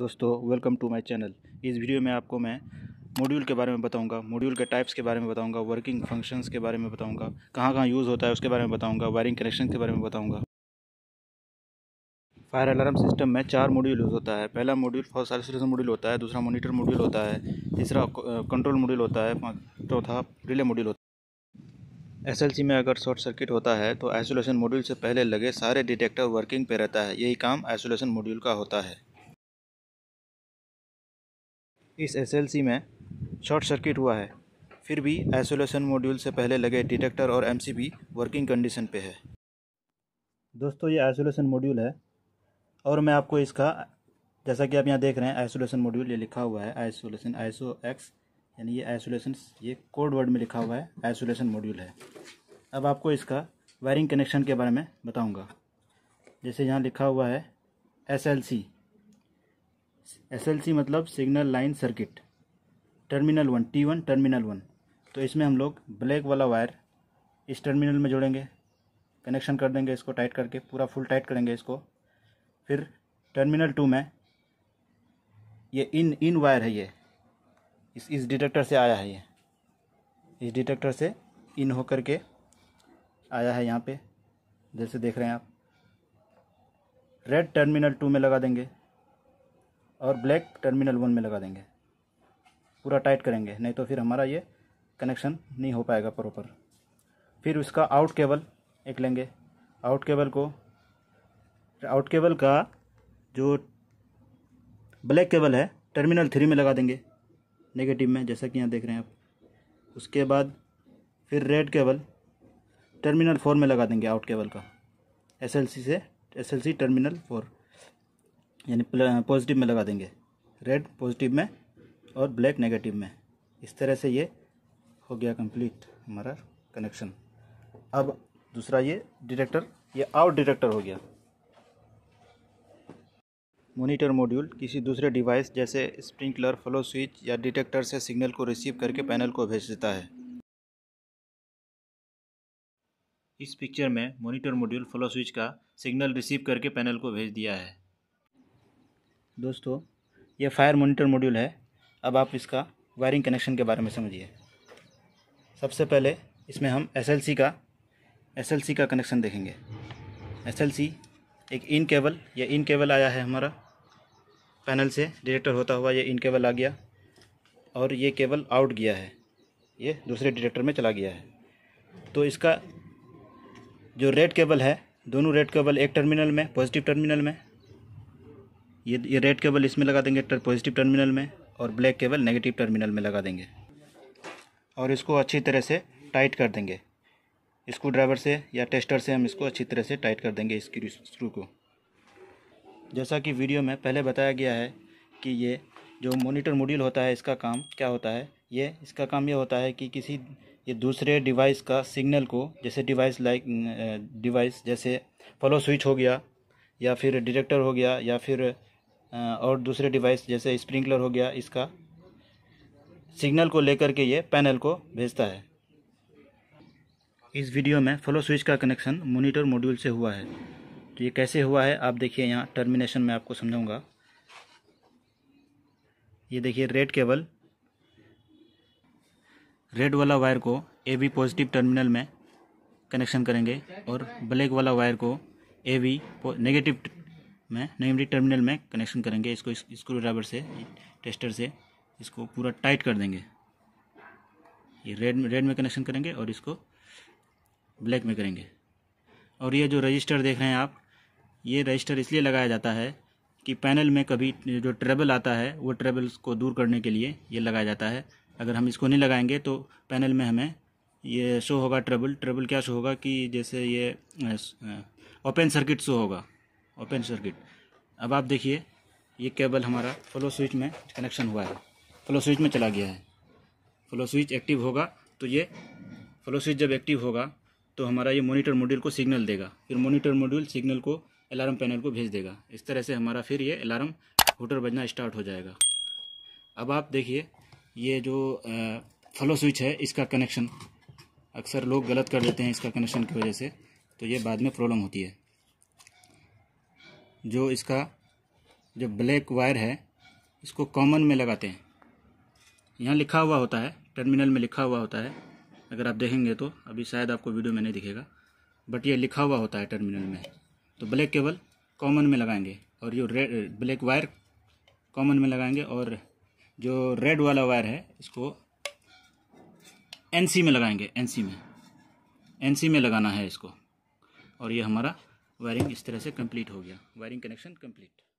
दोस्तों welcome to my channel इस video में आपको मैं मॉड्यूल के बारे में बताऊंगा मॉड्यूल के टाइप्स के बारे में बताऊंगा वर्किंग फंक्शंस के बारे में बताऊंगा कहाँ कहाँ यूज़ होता है उसके बारे में बताऊंगा वायरिंग कनेक्शन के बारे में बताऊंगा फायर अलार्म सिस्टम में चार मॉड्यूल यूज़ होता है पहला मॉड्यूल फॉर सर्विस मॉड्यूल होता है दूसरा मोनीटर मॉड्यूल होता है तीसरा कंट्रोल मॉड्यूल होता है चौथा रिले मॉड्यूल होता है एस में अगर शॉर्ट सर्किट होता है तो आइसोलेशन मॉड्यूल से पहले लगे सारे डिटेक्टर वर्किंग पे रहता है यही काम आइसोलेशन मॉड्यूल का होता है इस एसएलसी में शॉर्ट सर्किट हुआ है फिर भी आइसोलेशन मॉड्यूल से पहले लगे डिटेक्टर और एमसीबी वर्किंग कंडीशन पे है दोस्तों ये आइसोलेशन मॉड्यूल है और मैं आपको इसका जैसा कि आप यहाँ देख रहे हैं आइसोलेशन मॉड्यूल ये लिखा हुआ है आइसोलेशन आइसो एक्स यानी ये आइसोलेशन ये कोड वर्ड में लिखा हुआ है आइसोलेशन मॉड्यूल है अब आपको इसका वायरिंग कनेक्शन के बारे में बताऊँगा जैसे यहाँ लिखा हुआ है एस एल सी एसएलसी मतलब signal line circuit terminal one T one terminal one तो इसमें हम लोग ब्लैक वाला वायर इस टर्मिनल में जोड़ेंगे कनेक्शन कर देंगे इसको टाइट करके पूरा फुल टाइट करेंगे इसको फिर टर्मिनल टू में ये इन इन वायर है ये इस इस डिटेक्टर से आया है ये इस डिटेक्टर से इन हो करके के आया है यहाँ पे जैसे देख रहे हैं आप रेड टर्मिनल टू में लगा देंगे और ब्लैक टर्मिनल वन में लगा देंगे पूरा टाइट करेंगे नहीं तो फिर हमारा ये कनेक्शन नहीं हो पाएगा प्रॉपर फिर उसका आउट केबल एक लेंगे आउट केबल को आउट केबल का जो ब्लैक केबल है टर्मिनल थ्री में लगा देंगे नेगेटिव में जैसा कि यहाँ देख रहे हैं आप उसके बाद फिर रेड केबल टर्मिनल फोर में लगा देंगे आउट केबल का एसएलसी से एसएलसी टर्मिनल फोर यानी पॉजिटिव में लगा देंगे रेड पॉजिटिव में और ब्लैक नेगेटिव में इस तरह से ये हो गया कंप्लीट हमारा कनेक्शन अब दूसरा ये डिटेक्टर ये आउट डिटेक्टर हो गया मोनीटर मॉड्यूल किसी दूसरे डिवाइस जैसे स्प्रिंकलर फ्लो स्विच या डिटेक्टर से सिग्नल को रिसीव करके पैनल को भेज देता है इस पिक्चर में मॉनिटर मॉड्यूल फ्लो स्विच का सिग्नल रिसीव करके पैनल को भेज दिया है दोस्तों ये फायर मोनिटर मॉड्यूल है अब आप इसका वायरिंग कनेक्शन के बारे में समझिए सबसे पहले इसमें हम एसएलसी का एसएलसी का कनेक्शन देखेंगे एसएलसी एक इन केबल या इन केबल आया है हमारा पैनल से डिटेक्टर होता हुआ ये इन केबल आ गया और ये केबल आउट गया है ये दूसरे डिटेक्टर में चला गया है तो इसका जो रेड केबल है दोनों रेड केबल एक टर्मिनल में पॉजिटिव टर्मिनल में ये ये रेड केबल इसमें लगा देंगे पॉजिटिव टर्मिनल में और ब्लैक केबल नेगेटिव टर्मिनल में लगा देंगे और इसको अच्छी तरह से टाइट कर देंगे स्क्रू ड्राइवर से या टेस्टर से हम इसको अच्छी तरह से टाइट कर देंगे इसकी स्क्रू को जैसा कि वीडियो में पहले बताया गया है कि ये जो मोनिटर मॉड्यूल होता है इसका काम क्या होता है ये इसका काम ये होता है कि किसी ये दूसरे डिवाइस का सिग्नल को जैसे डिवाइस लाइक डिवाइस जैसे फॉलो स्विच हो गया या फिर डिटेक्टर हो गया या फिर और दूसरे डिवाइस जैसे स्प्रिंकलर हो गया इसका सिग्नल को लेकर के ये पैनल को भेजता है इस वीडियो में फ्लो स्विच का कनेक्शन मोनिटर मॉड्यूल से हुआ है तो ये कैसे हुआ है आप देखिए यहाँ टर्मिनेशन में आपको समझाऊंगा ये देखिए रेड केबल रेड वाला वायर को ए बी पॉजिटिव टर्मिनल में कनेक्शन करेंगे और ब्लैक वाला वायर को ए बी नेगेटिव में हमारी टर्मिनल में कनेक्शन करेंगे इसको इस, ड्राइवर से टेस्टर से इसको पूरा टाइट कर देंगे ये रेड में रेड में कनेक्शन करेंगे और इसको ब्लैक में करेंगे और ये जो रजिस्टर देख रहे हैं आप ये रजिस्टर इसलिए लगाया जाता है कि पैनल में कभी जो ट्रेबल आता है वो ट्रेबल्स को दूर करने के लिए ये लगाया जाता है अगर हम इसको नहीं लगाएंगे तो पैनल में हमें ये शो होगा ट्रेबल ट्रेबल क्या शो होगा कि जैसे ये ओपन सर्किट शो होगा ओपन सर्किट अब आप देखिए ये केबल हमारा फ्लो स्विच में कनेक्शन हुआ है फ्लो स्विच में चला गया है फ्लो स्विच एक्टिव होगा तो ये फ्लो स्विच जब एक्टिव होगा तो हमारा ये मोनीटर मॉड्यूल को सिग्नल देगा फिर मोनीटर मॉड्यूल सिग्नल को अलार्म पैनल को भेज देगा इस तरह से हमारा फिर ये अलार्म होटर बजना स्टार्ट हो जाएगा अब आप देखिए ये जो फ्लो स्विच है इसका कनेक्शन अक्सर लोग गलत कर देते हैं इसका कनेक्शन की वजह से तो ये बाद में प्रॉब्लम होती है जो इसका जो ब्लैक वायर है इसको कॉमन में लगाते हैं यहाँ लिखा हुआ होता है टर्मिनल में लिखा हुआ होता है अगर आप देखेंगे तो अभी शायद आपको वीडियो में नहीं दिखेगा बट ये लिखा हुआ होता है टर्मिनल में तो ब्लैक केबल कॉमन में लगाएंगे और ये रेड ब्लैक वायर कॉमन में लगाएंगे और जो रेड वाला वायर है इसको एनसी में लगाएंगे एनसी में एनसी में लगाना है इसको और ये हमारा वायरिंग इस तरह से कंप्लीट हो गया वायरिंग कनेक्शन कंप्लीट